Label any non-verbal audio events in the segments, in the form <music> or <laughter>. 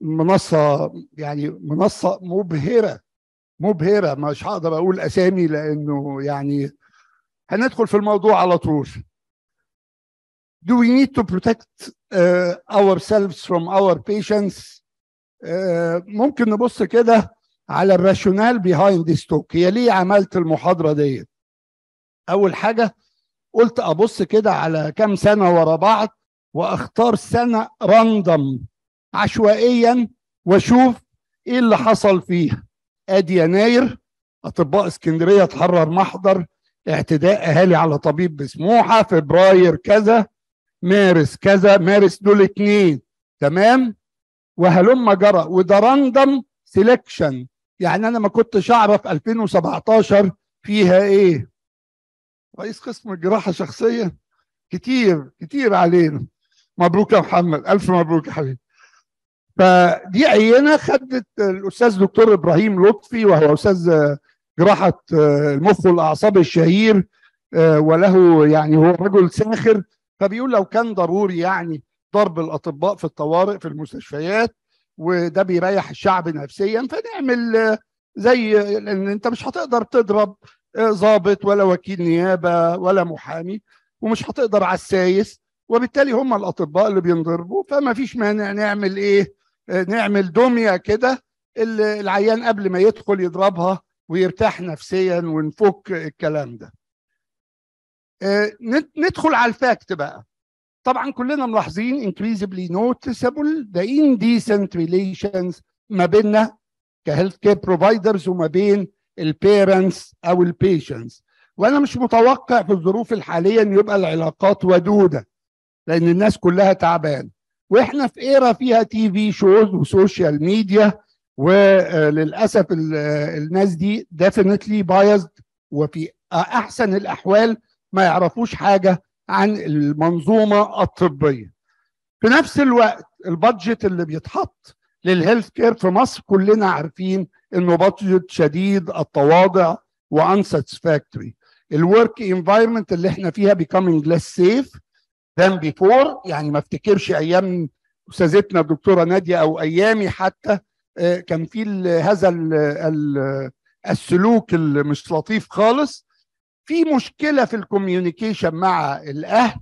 منصه يعني منصه مبهره مبهره مش هقدر اقول اسامي لانه يعني هندخل في الموضوع على طول do we need to protect uh, ourselves from our patients uh, ممكن نبص كده على الراشونال behind this talk هي ليه عملت المحاضرة ديت؟ أول حاجة قلت أبص كده على كام سنة ورا بعض وأختار سنة راندم عشوائيا واشوف ايه اللي حصل فيها ادي يناير اطباء اسكندريه تحرر محضر اعتداء اهالي على طبيب بسموحه فبراير كذا مارس كذا مارس دول اتنين تمام وهلم جرى وده راندم سيلكشن يعني انا ما كنتش اعرف 2017 فيها ايه رئيس قسم الجراحه الشخصيه كتير كتير علينا مبروك يا محمد الف مبروك يا حبيبي فدي عينه خدت الاستاذ دكتور ابراهيم لطفي وهو استاذ آه، جراحه آه، المخ والاعصاب الشهير آه، وله يعني هو رجل ساخر فبيقول لو كان ضروري يعني ضرب الاطباء في الطوارئ في المستشفيات وده بيريح الشعب نفسيا فنعمل زي لان انت مش هتقدر تضرب ضابط ولا وكيل نيابه ولا محامي ومش هتقدر على السايس وبالتالي هم الاطباء اللي بينضربوا فما فيش مانع نعمل ايه نعمل دميه كده اللي العيان قبل ما يدخل يضربها ويرتاح نفسيا ونفك الكلام ده آه، ندخل على الفاكت بقى طبعا كلنا ملاحظين increasingly noticeable the indecent relations ما بيننا كهيلث كير بروفايدرز وما بين البيرنتس او البيشنتس وانا مش متوقع في الظروف الحاليه ان يبقى العلاقات ودوده لان الناس كلها تعبانه واحنا في ايرا فيها تي في شوز وسوشيال ميديا وللاسف الناس دي ديفينتلي بايزد وفي احسن الاحوال ما يعرفوش حاجه عن المنظومه الطبيه في نفس الوقت البادجت اللي بيتحط للهيلث كير في مصر كلنا عارفين انه بادجت شديد التواضع وانساتسفاكتوري الورك انفايرمنت اللي احنا فيها بيكامينج ليس سيف ذان بيفور يعني ما افتكرش ايام استاذتنا الدكتوره ناديه او ايامي حتى آه، كان في هذا السلوك المش مش لطيف خالص في مشكله في الكوميونيكيشن مع الاهل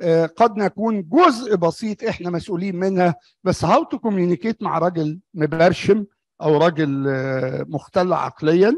آه، قد نكون جزء بسيط احنا مسؤولين منها بس هاو تو كوميونيكيت مع راجل مبرشم او راجل آه، مختل عقليا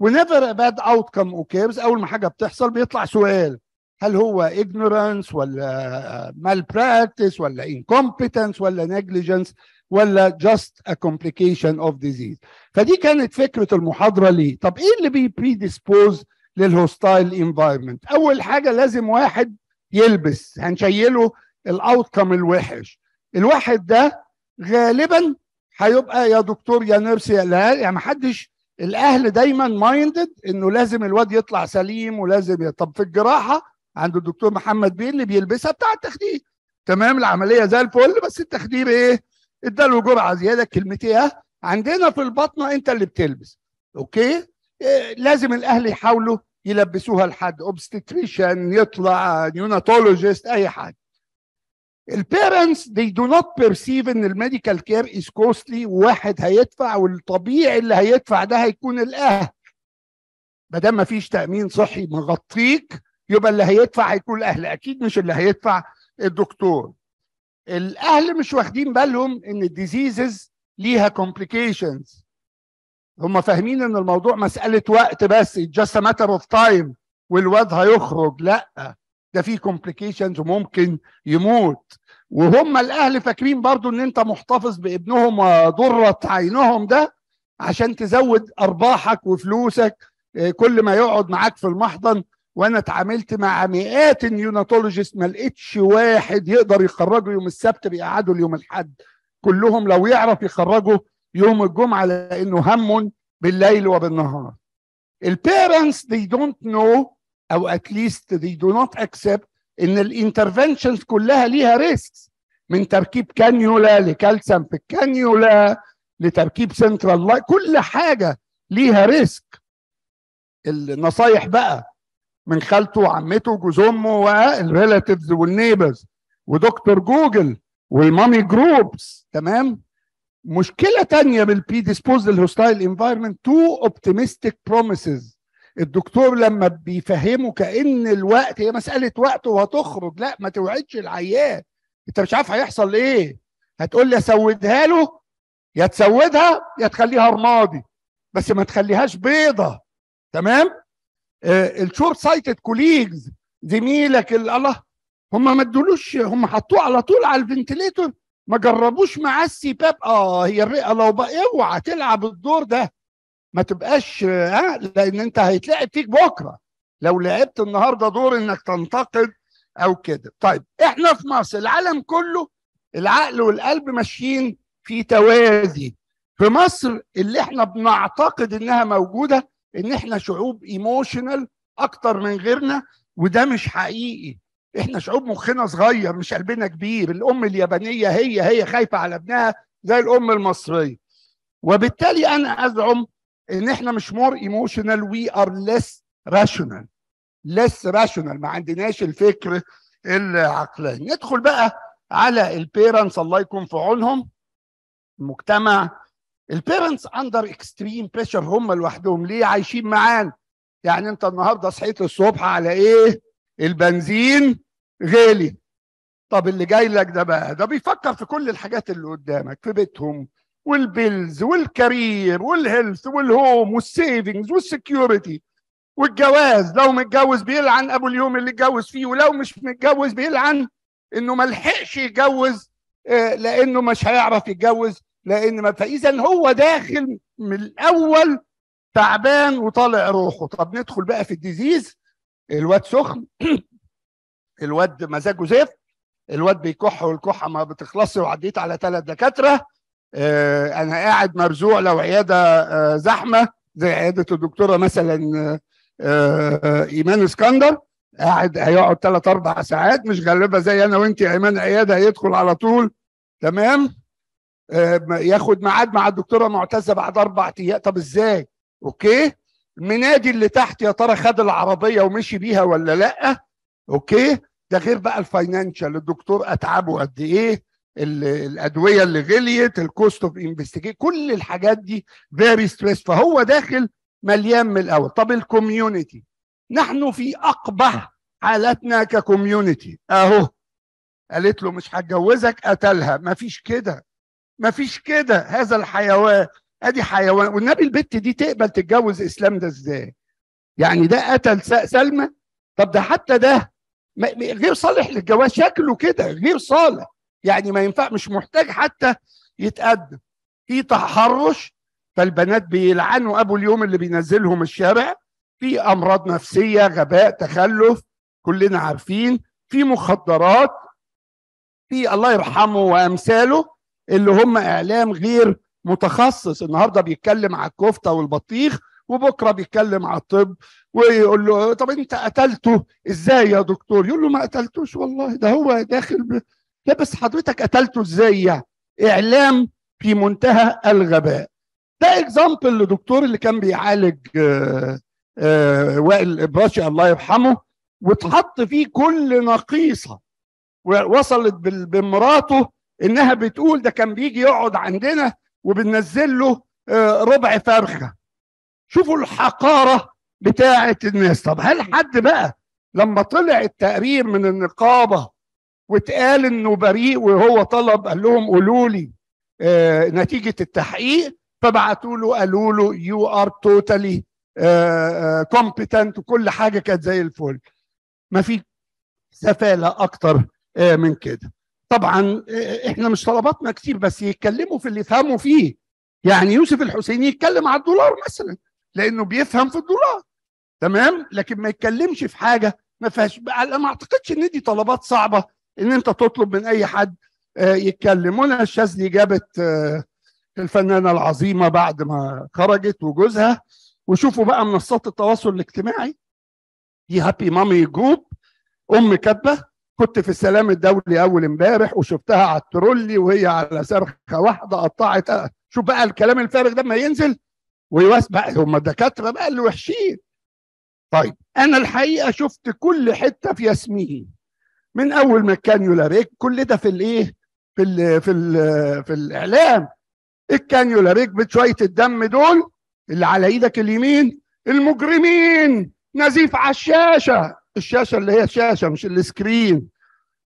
ونيفر اباد اوت كم اوكيرز اول ما حاجه بتحصل بيطلع سؤال هل هو ignorance ولا آه، malpractice ولا incompetence ولا negligence ولا just a complication of disease فدي كانت فكرة المحاضرة ليه طب ايه اللي بي predisposed للهوستايل انفايرمنت اول حاجة لازم واحد يلبس هنشيله الاوتكم الوحش الواحد ده غالبا هيبقى يا دكتور يا نيرس يا لا يعني محدش الاهل دايما مايندد انه لازم الواد يطلع سليم ولازم طب في الجراحه عند الدكتور محمد بيه اللي بيلبسها بتاع التخدير تمام العمليه زي الفل بس التخدير ايه اداله جرعه زياده كلمتيها إيه؟ عندنا في البطنه انت اللي بتلبس اوكي إيه لازم الاهل يحاولوا يلبسوها لحد اوبستريشن يطلع نيوناتولوجيست اي حاجه البيرنتس دي دو نوت بيرسيف ان الميديكال كير از كوستلي وواحد هيدفع والطبيعي اللي هيدفع ده هيكون الاهل ما دام فيش تامين صحي مغطيك يبقى اللي هيدفع هيكون الاهل اكيد مش اللي هيدفع الدكتور الاهل مش واخدين بالهم ان الديزيزز ليها كومبليكيشنز هم فاهمين ان الموضوع مساله وقت بس جاست ماتر اوف تايم والواد هيخرج لا ده في كومبليكيشنز وممكن يموت وهم الاهل فاكرين برضو ان انت محتفظ بابنهم وضره عينهم ده عشان تزود ارباحك وفلوسك آه، كل ما يقعد معاك في المحضن وانا اتعاملت مع مئات النيوناتولوجيست ما لقيتش واحد يقدر يخرجه يوم السبت بيقعدوا ليوم الاحد كلهم لو يعرف يخرجه يوم الجمعه لانه هم بالليل وبالنهار البيرنتس they don't know او at least they do not accept ان الانترفنشنز كلها ليها ريسكس من تركيب كانيولا لكالسيوم في الكانيولا لتركيب سنترال كل حاجه ليها ريسك النصايح بقى من خالته وعمته وجوز امه والريلاتيفز والنيبرز ودكتور جوجل والمامي جروبس تمام مشكله تانية بالبري ديسبوزل هوستايل انفايرمنت تو اوبتيمستيك بروميسز الدكتور لما بيفهمه كان الوقت هي مساله وقت وهتخرج لا ما توعدش العيان انت مش عارف هيحصل ايه هتقول لي اسودها له يا تسودها يا تخليها رمادي بس ما تخليهاش بيضه تمام آه، الشورت سايتد كوليجز زميلك الله هم ما ادولوش هم حطوه على طول على الفنتليتور ما جربوش معاه باب اه هي الرئه لو بقى اوعى تلعب الدور ده ما تبقاش ها آه لان انت هيتلعب فيك بكره لو لعبت النهارده دور انك تنتقد او كده طيب احنا في مصر العالم كله العقل والقلب ماشيين في توازي في مصر اللي احنا بنعتقد انها موجوده ان احنا شعوب ايموشنال اكتر من غيرنا وده مش حقيقي احنا شعوب مخنا صغير مش قلبنا كبير الام اليابانيه هي هي خايفه على ابنها زي الام المصريه وبالتالي انا ازعم ان احنا مش مور ايموشنال وي ار ليس راشونال ليس راشونال ما عندناش الفكر العقلاني ندخل بقى على البيرنتس الله يكون في عونهم المجتمع البيرنتس اندر اكستريم بريشر هم لوحدهم ليه عايشين معانا يعني انت النهارده صحيت الصبح على ايه البنزين غالي طب اللي جاي لك ده بقى ده بيفكر في كل الحاجات اللي قدامك في بيتهم والبيلز والكارير والهيلث والهوم والسيفنجز والسكيورتي والجواز لو متجوز بيلعن ابو اليوم اللي اتجوز فيه ولو مش متجوز بيلعن انه ما لحقش يتجوز آه، لانه مش هيعرف يتجوز لان ما فاذا هو داخل من الاول تعبان وطالع روحه طب ندخل بقى في الديزيز الواد سخن <clears throat> الواد مزاجه زفت الواد بيكح والكحه ما بتخلصش وعديت على ثلاث دكاتره آه، انا قاعد مرزوع لو عياده آه، زحمه زي عياده الدكتوره مثلا آه، ايمان اسكندر قاعد هيقعد ثلاث اربع ساعات مش غالبه زي انا وانت ايمان عياده هيدخل على طول تمام آه، ياخد ميعاد مع الدكتوره معتزه بعد اربع ايام طب ازاي؟ اوكي؟ منادي اللي تحت يا ترى خد العربيه ومشي بيها ولا لا؟ اوكي؟ ده غير بقى الفاينانشال الدكتور اتعبه قد ايه؟ الادويه اللي غليت الكوست اوف انفستيجيشن كل الحاجات دي فيري ستريس فهو داخل مليان من الاول طب الكوميونتي نحن في اقبح حالتنا ككوميونتي اهو قالت له مش هتجوزك قتلها مفيش كده مفيش كده هذا الحيوان ادي حيوان والنبي البت دي تقبل تتجوز اسلام ده ازاي يعني ده قتل سلمى طب ده حتى ده غير صالح للجواز شكله كده غير صالح يعني ما ينفع مش محتاج حتى يتقدم في تحرش فالبنات بيلعنوا ابو اليوم اللي بينزلهم الشارع في امراض نفسيه غباء تخلف كلنا عارفين في مخدرات في الله يرحمه وامثاله اللي هم اعلام غير متخصص النهارده بيتكلم على الكفته والبطيخ وبكره بيتكلم على الطب ويقول له طب انت قتلته ازاي يا دكتور يقول له ما قتلتوش والله ده هو داخل ب... لا بس حضرتك قتلته ازاي يعني اعلام في منتهى الغباء ده اكزامبل لدكتور اللي كان بيعالج آه، آه، وائل ابراشي الله يرحمه واتحط فيه كل نقيصه ووصلت بمراته انها بتقول ده كان بيجي يقعد عندنا وبننزل له آه، ربع فرخه شوفوا الحقاره بتاعه الناس طب هل حد بقى لما طلع التقرير من النقابه واتقال انه بريء وهو طلب قال لهم قولوا لي آه، نتيجه التحقيق فبعتوا له قالوا له يو ار توتالي كومبتنت وكل حاجه كانت زي الفل ما في سفاله اكتر آه، من كده طبعا احنا مش طلباتنا كتير بس يتكلموا في اللي يفهموا فيه يعني يوسف الحسيني يتكلم على الدولار مثلا لانه بيفهم في الدولار تمام لكن ما يتكلمش في حاجه ما فيهاش انا ما اعتقدش ان دي طلبات صعبه ان انت تطلب من اي حد آه، يتكلم منى الشاذلي جابت آه، الفنانه العظيمه بعد ما خرجت وجوزها وشوفوا بقى منصات التواصل الاجتماعي دي هابي مامي جروب ام كاتبه كنت في السلام الدولي اول امبارح وشفتها على الترولي وهي على صرخه واحده قطعت شوف بقى الكلام الفارغ ده ما ينزل ويواس بقى هم الدكاتره بقى اللي وحشين طيب انا الحقيقه شفت كل حته في ياسمين من اول ما كان يولاريك كل ده في الايه في الـ في الـ في الاعلام الكانيولا ريك بشويه الدم دول اللي على ايدك اليمين المجرمين نزيف على الشاشه الشاشه اللي هي الشاشه مش السكرين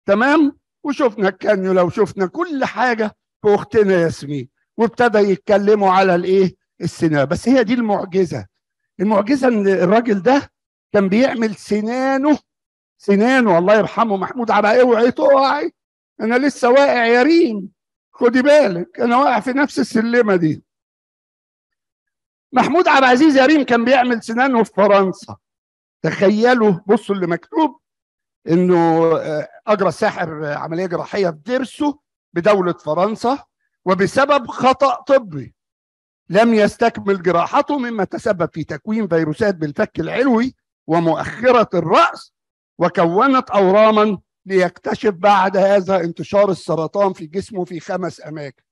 تمام وشفنا الكانيولا وشفنا كل حاجه في اختنا ياسمين وابتدى يتكلموا على الايه السنان بس هي دي المعجزه المعجزه ان الراجل ده كان بيعمل سنانه سنانه الله يرحمه محمود على اوعي تقعي انا لسه واقع يا ريم خدي بالك انا واقع في نفس السلمه دي محمود عبد العزيز يا ريم كان بيعمل سنانه في فرنسا تخيلوا بصوا اللي مكتوب انه آه، اجرى ساحر عمليه جراحيه في ضرسه بدوله فرنسا وبسبب خطا طبي لم يستكمل جراحته مما تسبب في تكوين فيروسات بالفك العلوي ومؤخره الراس وكونت اوراما ليكتشف بعد هذا انتشار السرطان في جسمه في خمس اماكن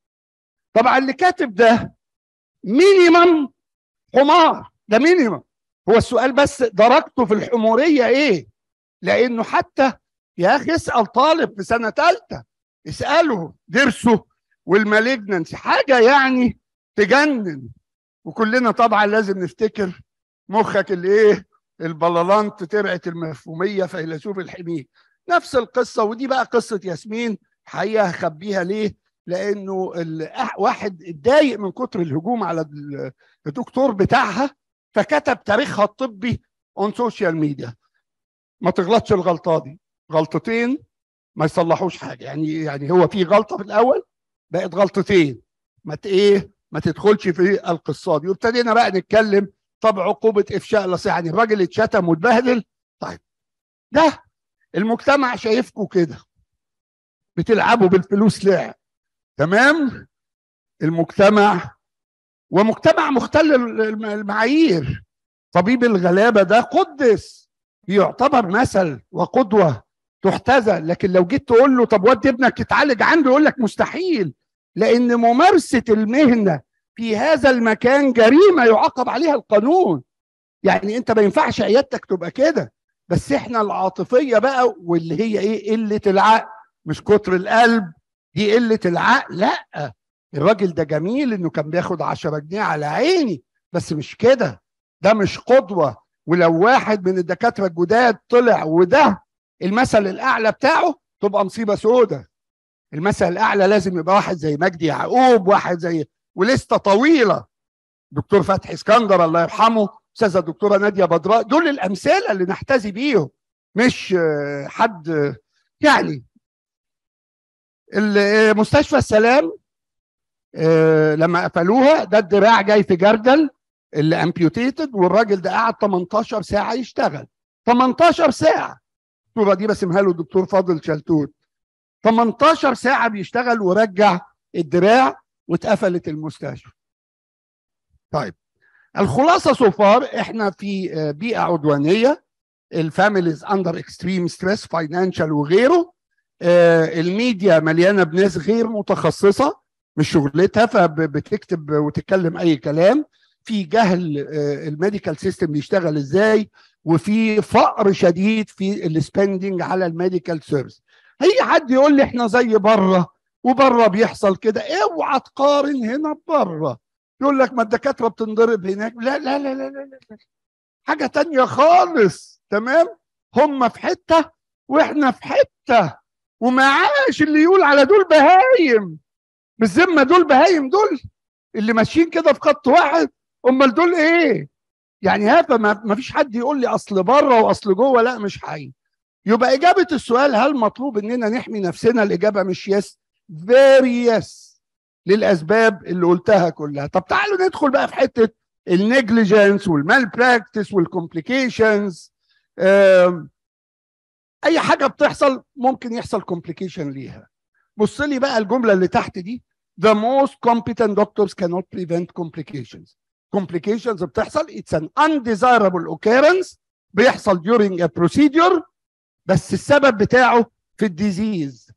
طبعا اللي كاتب ده مينيمم حمار ده مينيمم هو السؤال بس درجته في الحموريه ايه؟ لانه حتى يا اخي اسال طالب في سنه ثالثه اساله درسه والمالجننسي حاجه يعني تجنن وكلنا طبعا لازم نفتكر مخك اللي ايه البلالانت تبعه المفهوميه فيلسوف الحميه نفس القصه ودي بقى قصه ياسمين حقيقه هخبيها ليه لانه واحد اتضايق من كتر الهجوم على الدكتور بتاعها فكتب تاريخها الطبي اون سوشيال ميديا ما تغلطش الغلطه دي غلطتين ما يصلحوش حاجه يعني يعني هو في غلطه في الاول بقت غلطتين ما ايه ما تدخلش في القصه دي وابتدينا بقى نتكلم طب عقوبه افشاء لص يعني الراجل اتشتم واتبهدل طيب ده المجتمع شايفكم كده بتلعبوا بالفلوس لعب تمام المجتمع ومجتمع مختل المعايير طبيب الغلابه ده قدس يعتبر مثل وقدوه تحتذى لكن لو جيت تقول له طب ودي ابنك يتعالج عنده يقول لك مستحيل لان ممارسه المهنه في هذا المكان جريمه يعاقب عليها القانون يعني انت ما ينفعش عيادتك تبقى كده بس احنا العاطفيه بقى واللي هي ايه قله العقل مش كتر القلب دي قله العقل لا الراجل ده جميل انه كان بياخد 10 جنيه على عيني بس مش كده ده مش قدوه ولو واحد من الدكاتره الجداد طلع وده المثل الاعلى بتاعه تبقى مصيبه سودة المثل الاعلى لازم يبقى واحد زي مجدي يعقوب واحد زي ولسته طويله دكتور فتحي اسكندر الله يرحمه استاذه الدكتوره ناديه بدراء دول الامثله اللي نحتذي بيهم مش حد يعني مستشفى السلام آه، لما قفلوها ده الدراع جاي في جردل اللي امبيوتيتد والراجل ده قعد 18 ساعه يشتغل 18 ساعه الصوره دي رسمها له الدكتور فاضل شلتوت 18 ساعه بيشتغل ورجع الدراع واتقفلت المستشفى طيب الخلاصه صفار احنا في آه، بيئه عدوانيه الفاميليز اندر اكستريم ستريس فاينانشال وغيره آه، الميديا مليانه بناس غير متخصصه مش شغلتها فبتكتب وتتكلم اي كلام في جهل آه، الميديكال سيستم بيشتغل ازاي وفي فقر شديد في السبندنج على الميديكال سيرفيس هي حد يقول لي احنا زي بره وبره بيحصل كده اوعى تقارن هنا ببره يقول لك ما الدكاتره بتنضرب هناك لا لا لا لا لا, لا. حاجه تانية خالص تمام هم في حته واحنا في حته ومعاش اللي يقول على دول بهايم مش زي ما دول بهايم دول اللي ماشيين كده في خط واحد امال دول ايه؟ يعني هذا ما فيش حد يقول لي اصل بره واصل جوه لا مش حقيقي. يبقى اجابه السؤال هل مطلوب اننا نحمي نفسنا؟ الاجابه مش يس فيري يس للاسباب اللي قلتها كلها. طب تعالوا ندخل بقى في حته النيجليجنس والمال براكتس والكومبليكيشنز اي حاجه بتحصل ممكن يحصل كومبليكيشن ليها. بص لي بقى الجمله اللي تحت دي the most competent doctors cannot prevent complications complications بتحصل it's an undesirable occurrence بيحصل during a procedure بس السبب بتاعه في الديزيز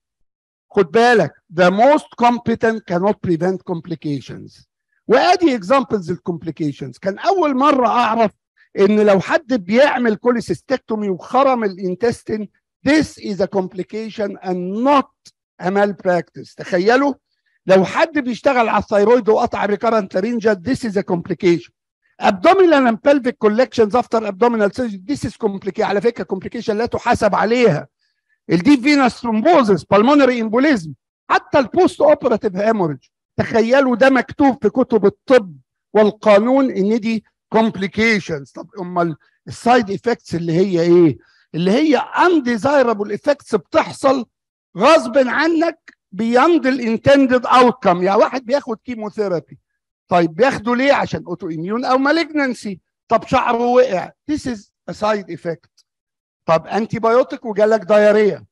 خد بالك the most competent cannot prevent complications وادي examples للcomplications كان اول مره اعرف ان لو حد بيعمل كوليسيستكتومي وخرم الانتستين this is a complication and not a malpractice تخيلوا لو حد بيشتغل على الثيرويد وقطع ريكارنت لارينجا ذيس از كومبليكيشن ابدومينال اند بلفيك كولكشنز افتر ابدومينال abdominal ذيس از كومبليكيشن على فكره كومبليكيشن لا تحاسب عليها الديب فينس ثرومبوزس بالمونري امبوليزم حتى البوست اوبراتيف هيموريج تخيلوا ده مكتوب في كتب الطب والقانون ان دي كومبليكيشنز طب امال السايد افكتس اللي هي ايه اللي هي انديزايربل افكتس بتحصل غصب عنك بياند الانتندد اوتكم يعني واحد بياخد كيموثيرابي طيب بياخده ليه عشان اوتو اميون او مالجنسي طب شعره وقع ذيس از سايد side طب انتي بايوتيك وجالك دايريا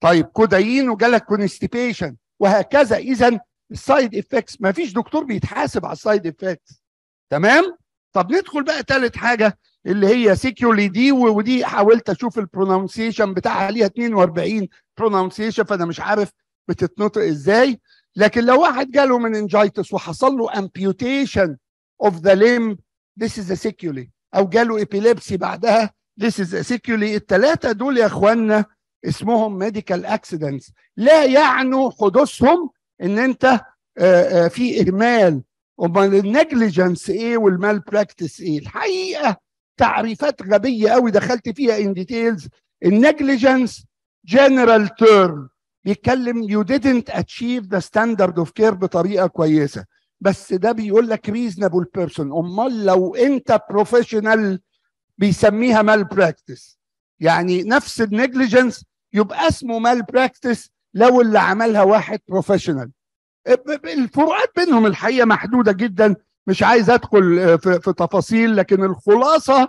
طيب كودايين وجالك كونستيبيشن وهكذا اذا السايد افكتس ما فيش دكتور بيتحاسب على السايد افكتس تمام طب ندخل بقى ثالث حاجه اللي هي سيكيولي e دي ودي حاولت اشوف البرونونسيشن بتاعها ليها 42 برونونسيشن فانا مش عارف بتتنطق ازاي لكن لو واحد جاله انجايتس وحصل له امبيوتيشن اوف ذا ليم ذيس از سيكيولي او جاله ايبيليبسي بعدها ذيس از سيكيولي التلاتة دول يا اخوانا اسمهم ميديكال اكسيدنتس لا يعنوا حدوثهم ان انت آه، آه، في اهمال امال النجليجنس ايه والمال براكتس ايه الحقيقه تعريفات غبيه قوي دخلت فيها ان ديتيلز النجليجنس جنرال تيرم بيتكلم يو didn't اتشيف ذا ستاندرد اوف كير بطريقه كويسه بس ده بيقول لك ريزنبل بيرسون امال لو انت بروفيشنال بيسميها مال براكتس يعني نفس النيجليجنس يبقى اسمه مال براكتس لو اللي عملها واحد بروفيشنال الفروقات بينهم الحقيقه محدوده جدا مش عايز ادخل في تفاصيل لكن الخلاصه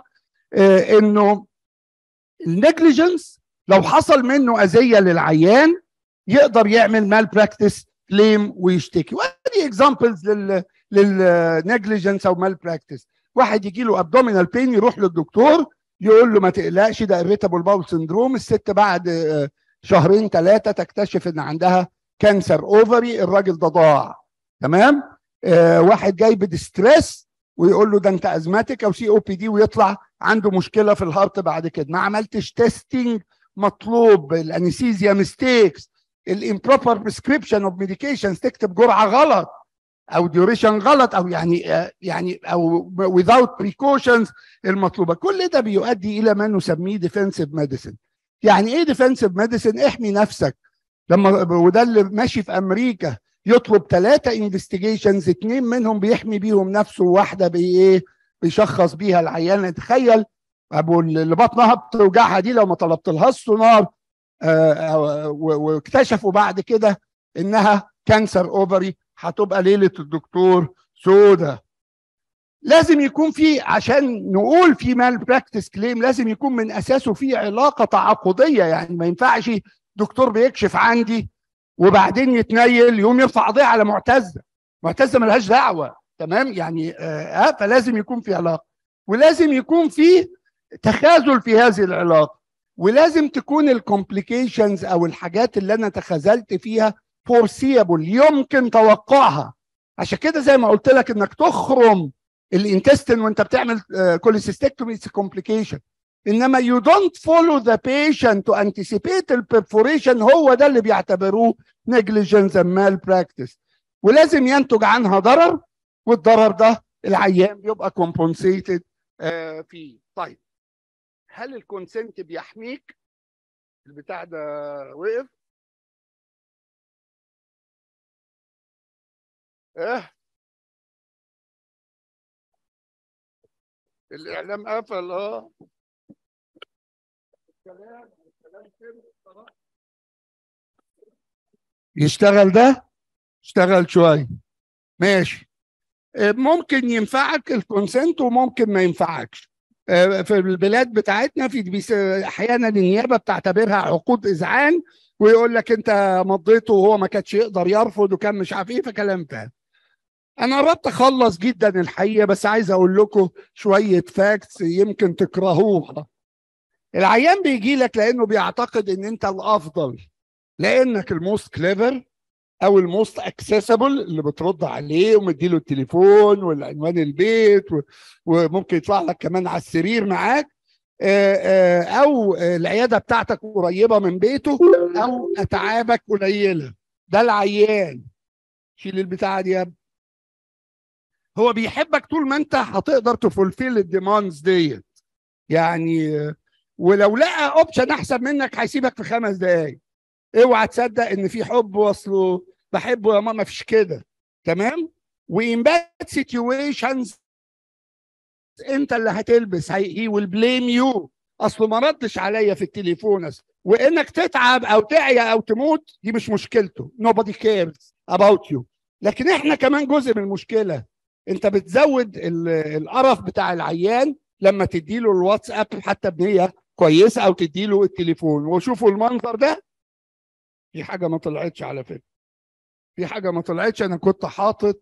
آه، انه النيجليجنس لو حصل منه اذيه للعيان يقدر يعمل مال براكتس كليم ويشتكي وادي اكزامبلز لل للنيجليجنس او مال براكتس واحد يجي له ابدومينال بين يروح للدكتور يقول له ما تقلقش ده اريتابل باول سندروم الست بعد آه، شهرين ثلاثه تكتشف ان عندها كانسر اوفري الراجل ده ضاع تمام آه واحد جاي بديستريس ويقول له ده انت ازماتيك او سي او بي دي ويطلع عنده مشكله في الهارت بعد كده ما عملتش تيستنج مطلوب الانيسيزيا ميستيكس الامبروبر بريسكريبشن اوف ميديكيشنز تكتب جرعه غلط او ديوريشن غلط او يعني يعني او without بريكوشنز المطلوبه كل ده بيؤدي الى ما نسميه ديفنسيف ميديسن يعني ايه ديفنسيف ميديسن احمي نفسك لما وده اللي ماشي في امريكا يطلب ثلاثه انفستيجيشنز اثنين منهم بيحمي بيهم نفسه وواحده بايه بيشخص بيها العيان تخيل ابو اللي بطنها بتوجعها دي لو ما طلبت لهاش سونار آه، آه، واكتشفوا بعد كده انها كانسر اوفري هتبقى ليله الدكتور سودا لازم يكون في عشان نقول في مال براكتس كليم لازم يكون من اساسه في علاقه تعاقديه يعني ما ينفعش دكتور بيكشف عندي وبعدين يتنيل يقوم يرفع قضيه على معتزه معتزه ملهاش دعوه تمام يعني آه, آه، فلازم يكون في علاقه ولازم يكون في تخاذل في هذه العلاقه ولازم تكون الكومبليكيشنز او الحاجات اللي انا تخاذلت فيها فورسيبل يمكن توقعها عشان كده زي ما قلت لك انك تخرم الانتستين وانت بتعمل كوليسيستكتومي اتس كومبليكيشن انما يو دونت فولو ذا بيشنت تو انتسيبيت البرفوريشن هو ده اللي بيعتبروه نيجليجنس اند مال براكتس ولازم ينتج عنها ضرر والضرر ده العيان بيبقى كومبنسيتد آه، فيه طيب هل الكونسنت بيحميك البتاع ده وقف اه الاعلام قفل اه الكلام الكلام يشتغل ده اشتغل شويه ماشي إيه، ممكن ينفعك الكونسنت وممكن ما ينفعكش آه، في البلاد بتاعتنا في احيانا النيابه بتعتبرها عقود اذعان ويقول لك انت مضيته وهو ما كانش يقدر يرفض وكان مش عارف ايه فكلام فاهم. انا قربت اخلص جدا الحقيقه بس عايز اقول لكم شويه فاكتس يمكن تكرهوها العيان بيجي لك لانه بيعتقد ان انت الافضل لانك الموست كليفر او الموست اكسسبل اللي بترد عليه ومديله التليفون والعنوان البيت وممكن يطلع لك كمان على السرير معاك آه، آه، او العياده بتاعتك قريبه من بيته او اتعابك قليله ده العيان شيل البتاعه دي يا هو بيحبك طول ما انت هتقدر تفولفيل الديماندز ديت يعني آه، ولو لقى اوبشن احسن منك هيسيبك في خمس دقائق اوعى تصدق ان في حب وصله بحبه يا ماما مفيش كده تمام وان باد سيتويشنز انت اللي هتلبس هي ويل بليم يو اصله ما ردش عليا في التليفون اصلا وانك تتعب او تعيا او تموت دي مش مشكلته nobody cares about you لكن احنا كمان جزء من المشكله انت بتزود القرف بتاع العيان لما تديله الواتساب حتى بنيه كويسه او تديله التليفون وشوفوا المنظر ده دي حاجه ما طلعتش على فكره في حاجه ما طلعتش انا كنت حاطط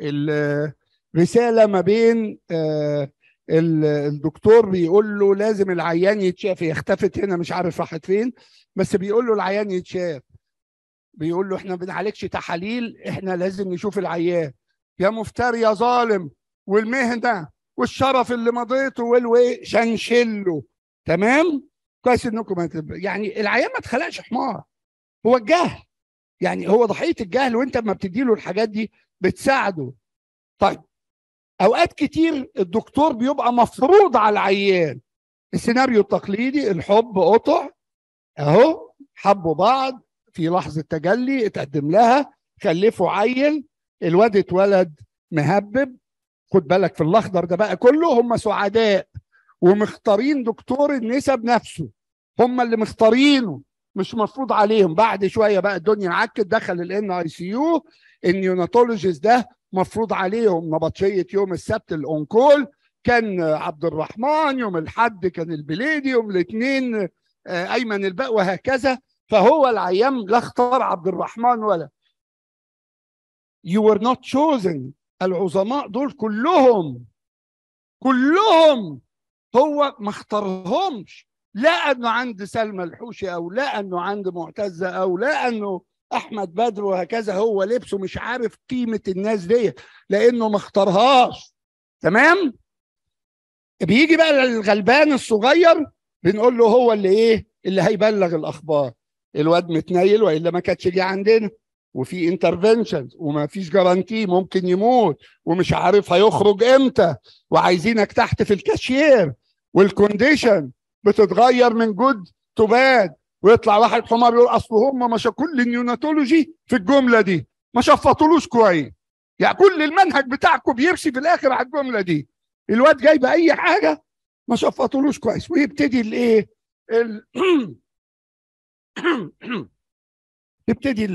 الرساله ما بين آه، الدكتور بيقول له لازم العيان يتشاف هي اختفت هنا مش عارف راحت فين بس بيقول له العيان يتشاف بيقول له احنا ما بنعالجش تحاليل احنا لازم نشوف العيان يا مفتر يا ظالم والمهنه والشرف اللي مضيته والوي شنشله تمام كويس انكم يعني العيان ما اتخلقش حمار هو الجهل يعني هو ضحيه الجهل وانت ما بتدي له الحاجات دي بتساعده طيب اوقات كتير الدكتور بيبقى مفروض على العيان السيناريو التقليدي الحب قطع اهو حبوا بعض في لحظه تجلي اتقدم لها خلفوا عيل الواد اتولد مهبب خد بالك في الاخضر ده بقى كله هم سعداء ومختارين دكتور النسب نفسه هم اللي مختارينه مش مفروض عليهم بعد شويه بقى الدنيا عكت دخل الان اي سي يو النيوناتولوجيست ده مفروض عليهم نبطشيه يوم السبت الاونكول كان عبد الرحمن يوم الاحد كان البليدي يوم الاثنين آه، ايمن الباء وهكذا فهو العيام لا اختار عبد الرحمن ولا يو ار نوت chosen العظماء دول كلهم كلهم هو ما اختارهمش لا انه عند سلمى الحوشي او لا انه عند معتزه او لا انه احمد بدر وهكذا هو لبسه مش عارف قيمه الناس ديت لانه ما اختارهاش تمام بيجي بقى الغلبان الصغير بنقول له هو اللي ايه اللي هيبلغ الاخبار الواد متنيل والا ما كانتش جه عندنا وفي انترفنشن وما فيش جارانتي ممكن يموت ومش عارف هيخرج امتى وعايزينك تحت في الكاشير والكونديشن بتتغير من جود تو باد ويطلع واحد حمار يقول اصل هم ما كل النيوناتولوجي في الجمله دي ما شفطولوش كويس يعني كل المنهج بتاعكم بيمشي في الاخر على الجمله دي الواد جاي باي حاجه ما شفطولوش كويس ويبتدي الايه ال... <coughs> يبتدي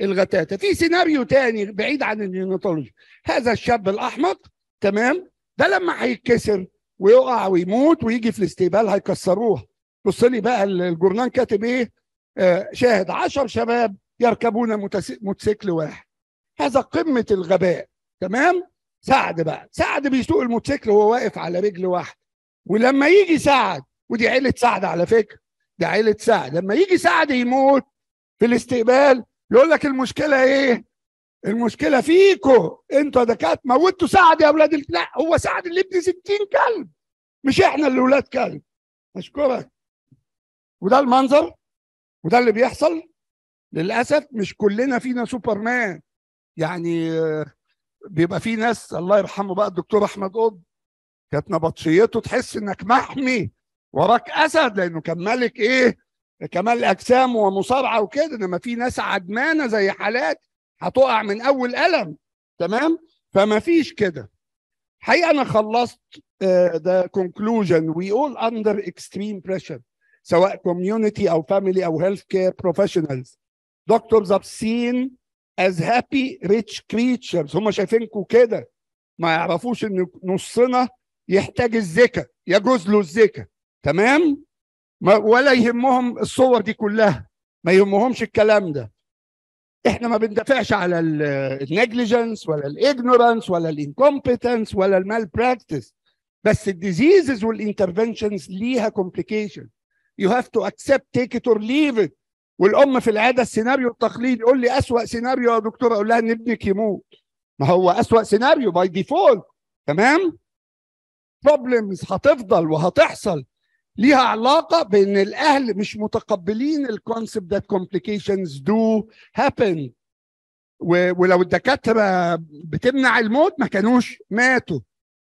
الغتاتة في سيناريو تاني بعيد عن النيوناتولوجي هذا الشاب الأحمق تمام ده لما هيتكسر ويقع ويموت ويجي في الاستقبال هيكسروه بص لي بقى الجورنان كاتب ايه آه شاهد عشر شباب يركبون موتوسيكل واحد هذا قمه الغباء تمام سعد بقى سعد بيسوق الموتوسيكل وهو واقف على رجل واحده ولما يجي سعد ودي عيله سعد على فكره دي عيله سعد لما يجي سعد يموت في الاستقبال يقول لك المشكله ايه المشكله فيكو انتوا دكات موتوا سعد يا اولاد لا هو سعد اللي ابن 60 كلب مش احنا اللي اولاد كلب اشكرك وده المنظر وده اللي بيحصل للاسف مش كلنا فينا سوبرمان يعني آه، بيبقى في ناس الله يرحمه بقى الدكتور احمد قطب كانت نبطشيته تحس انك محمي وراك اسد لانه كان ملك ايه كمال اجسام ومصارعه وكده انما في ناس عدمانه زي حالات هتقع من اول قلم تمام فما فيش كده حقيقه انا خلصت ده كونكلوجن وي اول اندر اكستريم بريشر سواء كوميونتي او فاميلي او هيلث كير بروفيشنالز دكتورز ار سين از هابي ريتش كريتشرز هم شايفينكم كده ما يعرفوش ان نصنا يحتاج الزكا يجوز له الزكا تمام ولا يهمهم الصور دي كلها ما يهمهمش الكلام ده احنا ما بندافعش على النيجليجنس ولا الاجنورانس ولا الانكومبتنس ولا المال براكتس بس الديزيزز والانترفنشنز ليها كومبليكيشن يو هاف تو اكسبت تيك ات اور ليف ات والام في العاده السيناريو التقليدي يقول لي اسوأ سيناريو يا دكتوره اقول لها ان ابنك يموت ما هو اسوأ سيناريو باي ديفولت تمام بروبلمز هتفضل وهتحصل ليها علاقه بان الاهل مش متقبلين الكونسبت ذات كومبليكيشنز دو هابن ولو الدكاتره بتمنع الموت ما كانوش ماتوا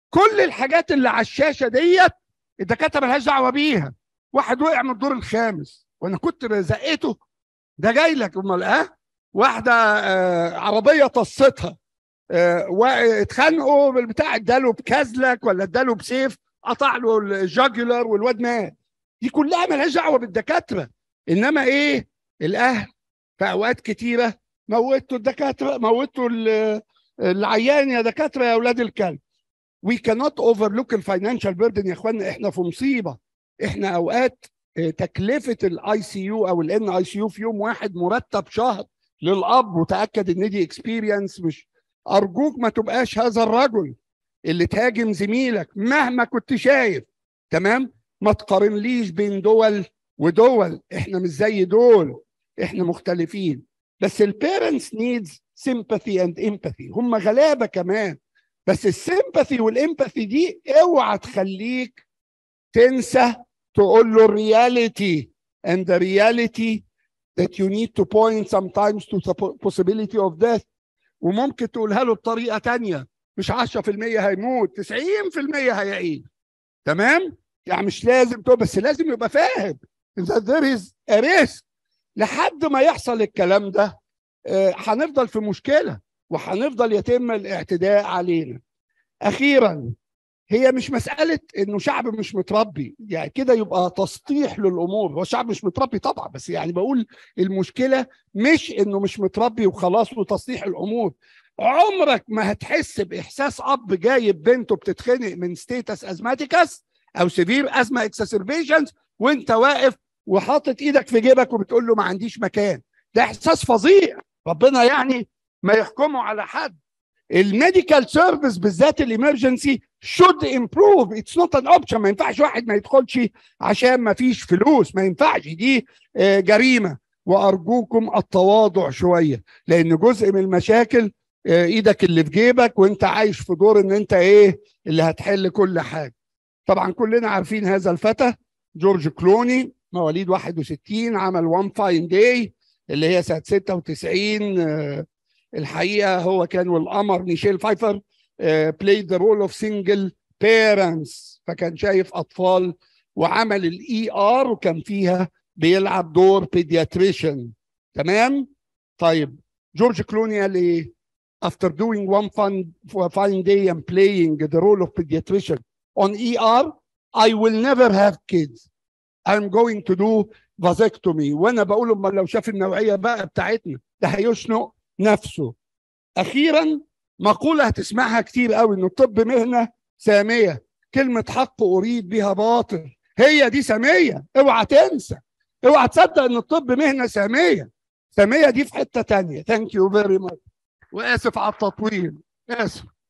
كل الحاجات اللي على الشاشه ديت الدكاتره ملهاش دعوه بيها واحد وقع من الدور الخامس وانا كنت زقيته ده جاي لك امال اه واحده آه عربيه طصتها آه واتخانقوا بالبتاع اداله بكازلك ولا اداله بسيف قطع له الجاجولر والواد مات دي كلها مالهاش دعوه بالدكاتره انما ايه الاهل في اوقات كتيره موتوا الدكاتره موتوا العيان يا دكاتره يا اولاد الكلب وي كانوت اوفرلوك الفاينانشال بيردن يا اخوانا احنا في مصيبه احنا اوقات آه، تكلفه الاي سي يو او الان اي سي يو في يوم واحد مرتب شهر للاب وتاكد ان دي اكسبيرينس مش ارجوك ما تبقاش هذا الرجل اللي تهاجم زميلك مهما كنت شايف تمام ما تقارنليش بين دول ودول احنا مش زي دول احنا مختلفين بس البيرنتس نيدز سيمباثي اند امباثي هم غلابه كمان بس السيمباثي والامباثي دي اوعى تخليك تنسى تقول له الرياليتي اند رياليتي ذات that you need to point sometimes to the possibility of death وممكن تقولها له بطريقه ثانيه مش 10% هيموت 90% هيعيد تمام يعني مش لازم تقول بس لازم يبقى فاهم ان ذير از ريسك لحد ما يحصل الكلام ده آه، هنفضل في مشكله وهنفضل يتم الاعتداء علينا اخيرا هي مش مسألة إنه شعب مش متربي، يعني كده يبقى تسطيح للأمور، هو الشعب مش متربي طبعًا بس يعني بقول المشكلة مش إنه مش متربي وخلاص وتسطيح الأمور، عمرك ما هتحس باحساس اب جايب بنته بتتخنق من ستيتس ازماتيكس او سيفير ازما اكسسربيشنز وانت واقف وحاطط ايدك في جيبك وبتقول له ما عنديش مكان ده احساس فظيع ربنا يعني ما يحكمه على حد الميديكال سيرفيس بالذات الامرجنسي شود امبروف اتس نوت ان اوبشن ما ينفعش واحد ما يدخلش عشان ما فيش فلوس ما ينفعش دي آه، جريمه وارجوكم التواضع شويه لان جزء من المشاكل آه، ايدك اللي في جيبك وانت عايش في دور ان انت ايه اللي هتحل كل حاجه طبعا كلنا عارفين هذا الفتى جورج كلوني مواليد 61 عمل وان فاين داي اللي هي سنه 96 آه، الحقيقه هو كان والقمر ميشيل فايفر بلاي ذا رول اوف سنجل بيرنتس فكان شايف اطفال وعمل الاي ار e وكان فيها بيلعب دور بيدياتريشن تمام طيب جورج كلوني قال ايه after doing one fun, fine day and playing the role of pediatrician on ER, I will never have kids. I'm going to do vasectomy. وانا بقول لهم لو شاف النوعيه بقى بتاعتنا ده هيشنق نفسه. اخيرا مقوله هتسمعها كتير قوي ان الطب مهنه ساميه، كلمه حق اريد بها باطل، هي دي ساميه، اوعى تنسى، اوعى تصدق ان الطب مهنه ساميه. ساميه دي في حته تانية. ثانك يو فيري ماتش. واسف على التطويل اسف